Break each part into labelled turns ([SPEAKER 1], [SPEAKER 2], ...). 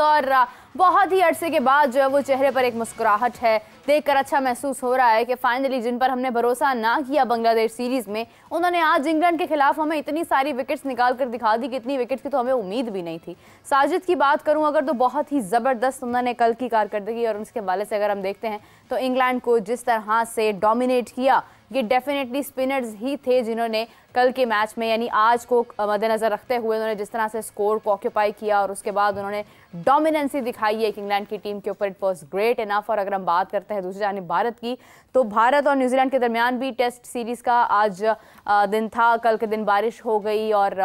[SPEAKER 1] और बहुत ही अरसे के बाद जो है वो चेहरे पर एक मुस्कुराहट है देखकर अच्छा महसूस हो रहा है कि फाइनली जिन पर हमने भरोसा ना किया बांग्लादेश सीरीज में उन्होंने आज इंग्लैंड के खिलाफ हमें इतनी सारी विकेट्स निकाल कर दिखा दी कि इतनी विकेट्स की तो हमें उम्मीद भी नहीं थी साजिद की बात करूं अगर तो बहुत ही ज़बरदस्त उन्होंने कल की कारकर्दगी और उसके हवाले से अगर हम देखते हैं तो इंग्लैंड को जिस तरह से डोमिनेट किया ये डेफिनेटली स्पिनर्स ही थे जिन्होंने कल के मैच में यानी आज को मद्देनज़र रखते हुए उन्होंने जिस तरह से स्कोर को ऑक्यूपाई किया और उसके बाद उन्होंने डोमिनेंसी दिखाई है इंग्लैंड की टीम के ऊपर इट वॉज ग्रेट इनफ और अगर हम बात करते हैं दूसरी जानी भारत की तो भारत और न्यूजीलैंड के दरमियान भी टेस्ट सीरीज़ का आज दिन था कल के दिन बारिश हो गई और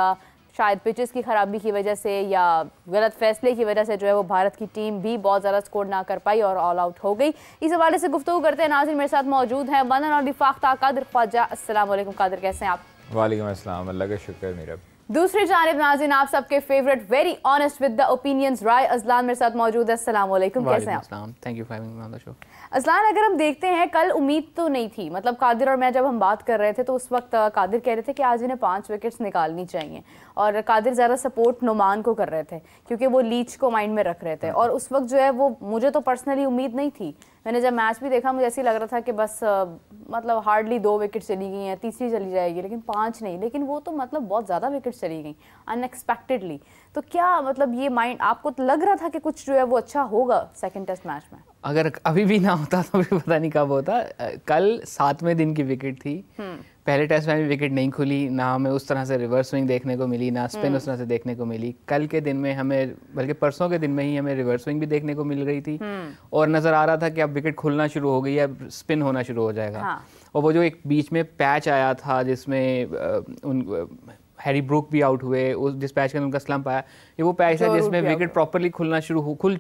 [SPEAKER 1] शायद पिचेस की ख़राबी की वजह से या गलत फैसले की वजह से जो है वो भारत की टीम भी बहुत ज़्यादा स्कोर ना कर पाई और ऑल आउट हो गई इस हवाले से गुफ्तु करते हैं नाजिर मेरे साथ मौजूद हैं मनन और दिफाख्ता कादिर ख्वाजा असल कादर कैसे हैं आप
[SPEAKER 2] वालेकुम अस्सलाम अल्लाह
[SPEAKER 3] का शुक्र मेरा
[SPEAKER 1] दूसरी जानब नाजिन आप सबके favourite very honest with the opinions राय अजलान मेरे साथ मौजूद है अस्सलाम वालेकुम कैसे हैं
[SPEAKER 3] आप thank you for having me on the show
[SPEAKER 1] Ajlan अगर हम देखते हैं कल उम्मीद तो नहीं थी मतलब कादिर और मैं जब हम बात कर रहे थे तो उस वक्त कादिर कह रहे थे कि आज इन्हें पाँच विकेट्स निकालनी चाहिए और कादिर ज़्यादा सपोर्ट नुमान को कर रहे थे क्योंकि वो लीच को माइंड में रख रहे थे हाँ। और उस वक्त जो है वो मुझे तो पर्सनली उम्मीद नहीं थी मैंने जब मैच भी देखा मुझे ऐसे लग रहा था कि बस मतलब हार्डली दो विकेट चली गई हैं तीसरी चली जाएगी लेकिन पाँच नहीं लेकिन वो तो मतलब बहुत ज़्यादा विकेट चली गई अनएक्सपेक्टेडली तो क्या मतलब ये माइंड आपको तो लग रहा था कि कुछ जो है वो अच्छा होगा सेकेंड टेस्ट मैच में
[SPEAKER 3] अगर अभी भी ना होता तो भी पता नहीं कब होता कल सातवें दिन की विकेट थी हम्म। पहले टेस्ट में विकेट नहीं खुली ना हमें उस तरह से रिवर्स स्विंग देखने को मिली ना स्पिन हम्म। उस तरह से देखने को मिली कल के दिन में हमें बल्कि परसों के दिन में ही हमें रिवर्स स्विंग भी देखने को मिल रही थी हम्म। और नज़र आ रहा था कि अब विकेट खुलना शुरू हो गई अब स्पिन होना शुरू हो जाएगा हाँ। और वो जो एक बीच में पैच आया था जिसमें उन हैरी ब्रूक भी आउट हुए उस जिस पैच के उनका स्लम्प आया ये वो पैच है जिसमें विकेट प्रॉपरली खुलना शुरू हो खुल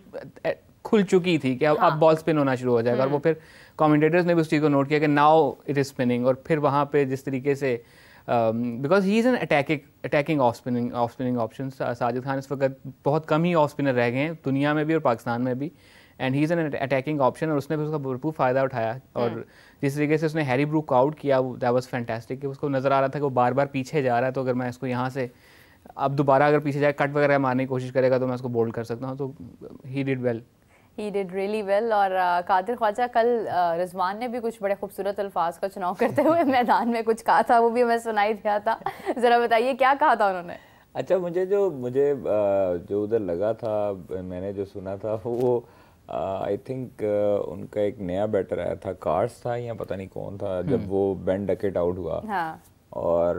[SPEAKER 3] खुल चुकी थी कि अब हाँ. अब बॉल स्पिन होना शुरू हो जाएगा और वो हम्म। फिर कमेंटेटर्स ने भी उस चीज़ को नोट किया कि नाउ इट इज़ स्पिनिंग और फिर वहाँ पे जिस तरीके से because he is an attacking attacking off spinning off spinning option Sajid Khan इस वक्त बहुत कम ही ऑफ स्पिनर रह गए हैं दुनिया में भी और पाकिस्तान में भी and he is an attacking option और उसने भी उसका भरपूर फ़ायदा उठाया और हम्म। जिस तरीके से उसने हैरी ब्रूक आउट किया दैट वॉज फैंटेस्टिक कि उसको नज़र आ रहा था कि वो बार बार पीछे जा रहा है तो अगर मैं इसको यहाँ से अब दोबारा अगर पीछे जाए कट वगैरह मारने की कोशिश करेगा तो मैं उसको बोल्ड कर सकता हूँ तो he did well
[SPEAKER 1] he did really well और कादिर uh, ख्वाजा कल रिजवान uh, ने भी कुछ बड़े खूबसूरत अल्फाज का चुनाव करते हुए मैदान में कुछ कहा था वो भी हमें सुनाई दिया था ज़रा बताइए क्या कहा था उन्होंने
[SPEAKER 2] अच्छा मुझे जो मुझे uh, जो उधर लगा था मैंने जो सुना था वो आई थिंक उनका एक नया बैटर आया था कार्स था या पता नहीं कौन था जब हम्म। वो बैंड डकेट आउट हुआ हाँ। और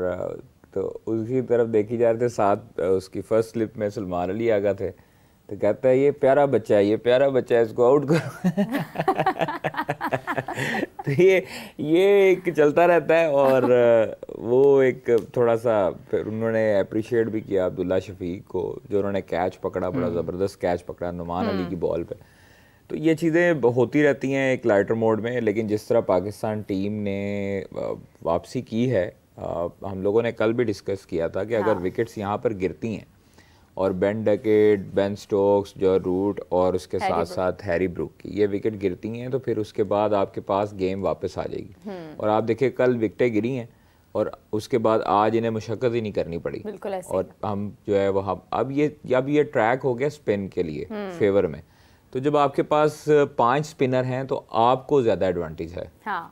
[SPEAKER 2] तो उसकी तरफ देखी जा रहे थे साथ उसकी फर्स्ट स्लिप में सलमान अली आ गए थे तो कहता है ये प्यारा बच्चा है ये प्यारा बच्चा है इसको आउट करो तो ये ये एक चलता रहता है और वो एक थोड़ा सा फिर उन्होंने अप्रिशिएट भी किया अब्दुल्ला शफीक को जो उन्होंने कैच पकड़ा बड़ा हम्म। ज़बरदस्त कैच पकड़ा नुमान अली की बॉल हम्म। पे तो ये चीज़ें होती रहती हैं एक लाइटर मोड में लेकिन जिस तरह पाकिस्तान टीम ने वापसी की है हम लोगों ने कल भी डिस्कस किया था कि अगर विकेट्स हाँ। यहाँ पर गिरती हैं और Ben Duckett Ben Stokes Joe Root और उसके साथ साथ हैरी ब्रुक की ये विकेट गिरती हैं तो फिर उसके बाद आपके पास गेम वापस आ जाएगी हम्म। और आप देखिए कल विकटें गिरी हैं और उसके बाद आज इन्हें मुशक्क़त ही नहीं करनी पड़ी बिल्कुल ऐसे और हम जो है वह अब ये अब ये ट्रैक हो गया स्पिन के लिए फेवर हम्म। में तो जब आपके पास पांच स्पिनर हैं तो आपको ज़्यादा एडवांटेज है हाँ।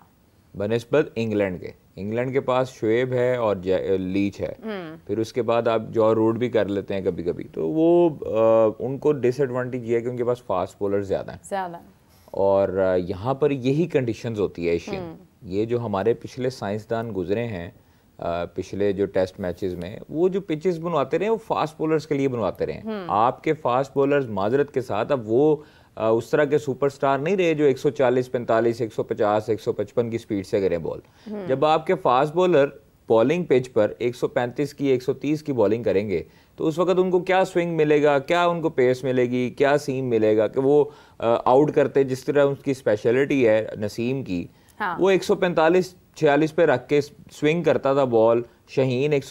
[SPEAKER 2] बनस्बत इंग्लैंड के इंग्लैंड के पास शुएब है और लीच है हम्म। फिर उसके बाद आप जॉ रूट भी कर लेते हैं कभी कभी तो वो आ, उनको डिसएडवांटेज ये है कि उनके पास फास्ट बॉलर ज़्यादा हैं ज़्यादा और यहाँ पर यही कंडीशंस होती है एशियन हम्म। ये जो हमारे पिछले साइंसदान गुजरे हैं पिछले जो टेस्ट मैचेस में वो जो पिचेस बनवाते रहे वो फास्ट बॉलर्स के लिए बनवाते रहे हम्म। आपके फास्ट बॉलर्स माजरत के साथ अब वो उस तरह के सुपरस्टार नहीं रहे जो 140, 45, 150, 155 की स्पीड से करें बॉल हम्म। जब आपके फास्ट बॉलर बॉलिंग पिच पर 135 की 130 की बॉलिंग करेंगे तो उस वक्त उनको क्या स्विंग मिलेगा क्या उनको पेस मिलेगी क्या सीम मिलेगा कि वो आउट करते जिस तरह उनकी स्पेशलिटी है नसीम की हाँ। वो एक सौ पे रख के स्विंग करता था बॉल शहीन एक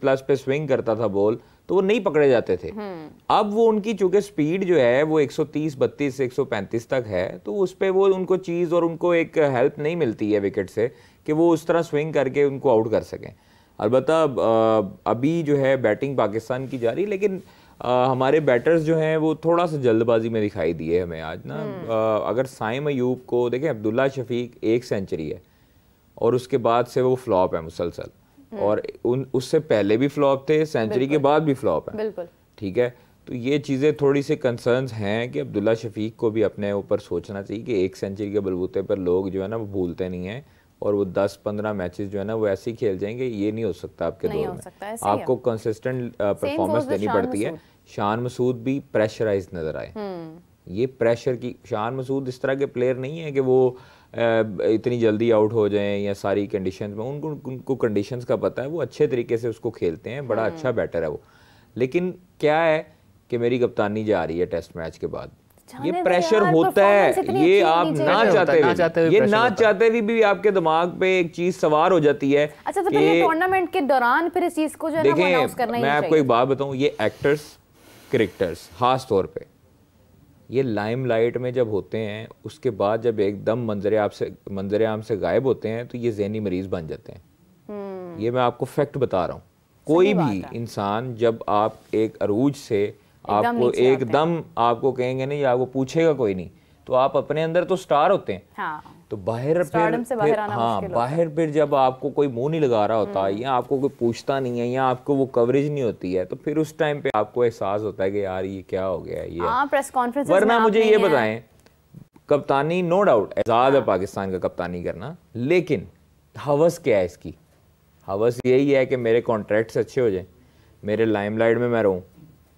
[SPEAKER 2] प्लस पे स्विंग करता था बॉल तो वो नहीं पकड़े जाते थे हम्म। अब वो उनकी चूंकि स्पीड जो है वो 130 32 से 135 तक है तो उस पर वो उनको चीज़ और उनको एक हेल्प नहीं मिलती है विकेट से कि वो उस तरह स्विंग करके उनको आउट कर सकें अलबत् अभी जो है बैटिंग पाकिस्तान की जा है लेकिन आ, हमारे बैटर्स जो हैं वो थोड़ा सा जल्दबाजी में दिखाई दिए हमें आज ना आ, हम्म। अगर साइम अयूब को देखें अब्दुल्ला शफीक एक सेंचुरी है और उसके बाद से वो फ्लॉप है मुसलसल हम्म। और उन उससे पहले भी फ्लॉप थे सेंचुरी के बाद भी फ्लॉप है बिल्कुल ठीक है तो ये चीज़ें थोड़ी सी कंसर्न्स हैं कि अब्दुल्ला शफीक को भी अपने ऊपर सोचना चाहिए कि एक सेंचुरी के बलबूते पर लोग जो है ना वो भूलते नहीं हैं और वो 10-15 मैचेस जो है ना वो ऐसे ही खेल जाएंगे ये नहीं हो सकता आपके दौर में आपको कंसिस्टेंट परफॉर्मेंस देनी पड़ती है शान मसूद भी प्रेशराइज नज़र आए हम्म। ये प्रेशर की शान मसूद इस तरह के प्लेयर नहीं है कि वो इतनी जल्दी आउट हो जाएं या सारी कंडीशन में उनको उनको कंडीशन का पता है वो अच्छे तरीके से उसको खेलते हैं बड़ा हम्म। अच्छा बैटर है वो लेकिन क्या है कि मेरी कप्तानी जा रही है टेस्ट मैच के बाद ये प्रेशर होता है ये आप ना चाहते ना चाहते ये ना चाहते हुए भी आपके दिमाग पे एक चीज सवार हो जाती है अच्छा तो टूर्नामेंट
[SPEAKER 1] के दौरान फिर इस चीज को जो है ना करना मैं आपको एक
[SPEAKER 2] बात बताऊं ये एक्टर्स क्रिकेटर्स खास तौर पे ये लाइट में जब होते हैं उसके बाद जब एकदम मंजरे आप से आम से गायब होते हैं तो ये जहनी मरीज़ बन जाते हैं हम्म। ये मैं आपको फैक्ट बता रहा हूँ कोई भी इंसान जब आप एक अरूज से आपको एकदम आपको कहेंगे नहीं या आपको पूछेगा कोई नहीं तो आप अपने अंदर तो स्टार होते हैं हाँ। तो बाहर फिर, से बाहर आना हाँ बाहर फिर जब आपको कोई मुंह नहीं लगा रहा होता हम्म। या आपको कोई पूछता नहीं है या आपको वो कवरेज नहीं होती है तो फिर उस टाइम पे आपको एहसास होता है कि यार ये क्या हो गया ये आ,
[SPEAKER 1] प्रेस कॉन्फ्रेंस वरना मुझे ये बताएं
[SPEAKER 2] कप्तानी नो डाउट एजाद है हाँ। पाकिस्तान का कप्तानी करना लेकिन हवस क्या है इसकी हवस यही है कि मेरे कॉन्ट्रैक्ट्स अच्छे हो जाए मेरे लाइम में मैं रहूँ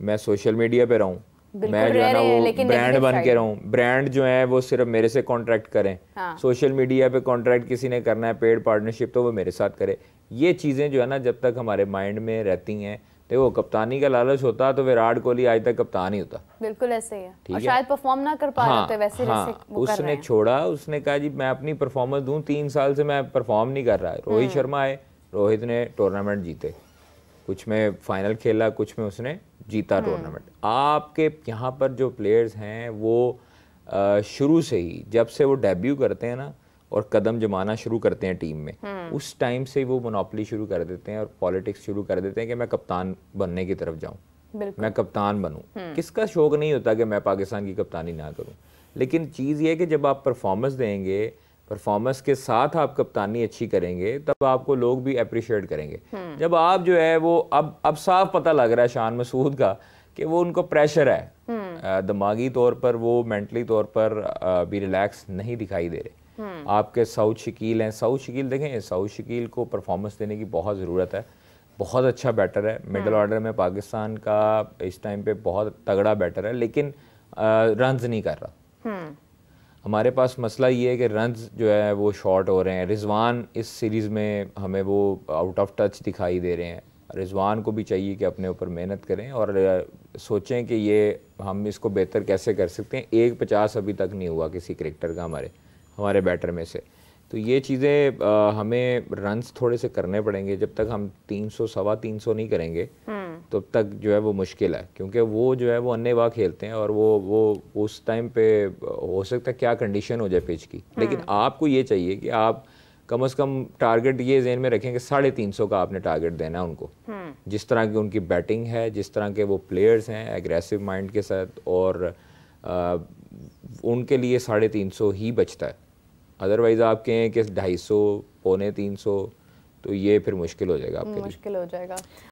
[SPEAKER 2] मैं सोशल मीडिया पर रहूँ मैं जो है ना वो ब्रांड बन के रहूँ ब्रांड जो है वो सिर्फ मेरे से कॉन्ट्रैक्ट करें सोशल मीडिया पे कॉन्ट्रैक्ट किसी ने करना है पेड पार्टनरशिप तो वो मेरे साथ करे ये चीज़ें जो है ना जब तक हमारे माइंड में रहती हैं वो कप्तानी का लालच होता तो विराट कोहली आज तक कप्तान ही होता
[SPEAKER 1] बिल्कुल ऐसे ही है शायद परफॉर्म ना कर पा हाँ, वैसे हाँ, उसने छोड़ा
[SPEAKER 2] उसने कहा जी मैं अपनी परफॉर्मेंस दूं तीन साल से मैं परफॉर्म नहीं कर रहा रोहित हम्म। शर्मा आए रोहित ने टूर्नामेंट जीते कुछ में फाइनल खेला कुछ में उसने जीता टूर्नामेंट हम्म। आपके यहाँ पर जो प्लेयर्स हैं वो शुरू से ही जब से वो डेब्यू करते हैं ना और कदम जमाना शुरू करते हैं टीम में हम्म। उस टाइम से वो मोनोपली शुरू कर देते हैं और पॉलिटिक्स शुरू कर देते हैं कि मैं कप्तान बनने की तरफ जाऊं मैं कप्तान बनूं हम्म। किसका शौक नहीं होता कि मैं पाकिस्तान की कप्तानी ना करूं लेकिन चीज़ ये है कि जब आप परफॉर्मेंस देंगे परफॉर्मेंस के साथ आप कप्तानी अच्छी करेंगे तब आपको लोग भी अप्रिशिएट करेंगे हम्म। जब आप जो है वो अब अब साफ पता लग रहा है शान मसूद का कि वो उनको प्रेशर है हम्म। दिमागी तौर पर वो मेंटली तौर पर भी रिलैक्स नहीं दिखाई दे रहे हम्म। आपके साउथ शकील हैं साउथ शकील देखें साउथ शकील को परफॉर्मेंस देने की बहुत ज़रूरत है बहुत अच्छा बैटर है मिडल ऑर्डर में पाकिस्तान का इस टाइम पे बहुत तगड़ा बैटर है लेकिन रन नहीं कर रहा हमारे पास मसला ये है कि रन्स जो है वो शॉर्ट हो रहे हैं रिजवान इस सीरीज़ में हमें वो आउट ऑफ टच दिखाई दे रहे हैं रिजवान को भी चाहिए कि अपने ऊपर मेहनत करें और सोचें कि ये हम इसको बेहतर कैसे कर सकते हैं एक पचास अभी तक नहीं हुआ किसी क्रिकेटर का हमारे हमारे बैटर में से तो ये चीज़ें हमें रन्स थोड़े से करने पड़ेंगे जब तक हम तीन सौ सवा तीन सौ नहीं करेंगे हम्म। तब तो तक जो है वो मुश्किल है क्योंकि वो जो है वो अन्य वाह खेलते हैं और वो वो उस टाइम पे हो सकता है क्या कंडीशन हो जाए पिच की हम्म। लेकिन आपको ये चाहिए कि आप कम से कम टारगेट ये जेन में रखें कि साढ़े तीन सौ का आपने टारगेट देना है उनको हम्म। जिस तरह की उनकी बैटिंग है जिस तरह के वो प्लेयर्स हैं एग्रेसिव माइंड के साथ और आ, उनके लिए साढ़े तीन सौ ही बचता है अदरवाइज़ आप कहें कि ढाई सौ पौने तीन सौ तो ये फिर मुश्किल हो जाएगा आपके
[SPEAKER 1] मुश्किल हो जाएगा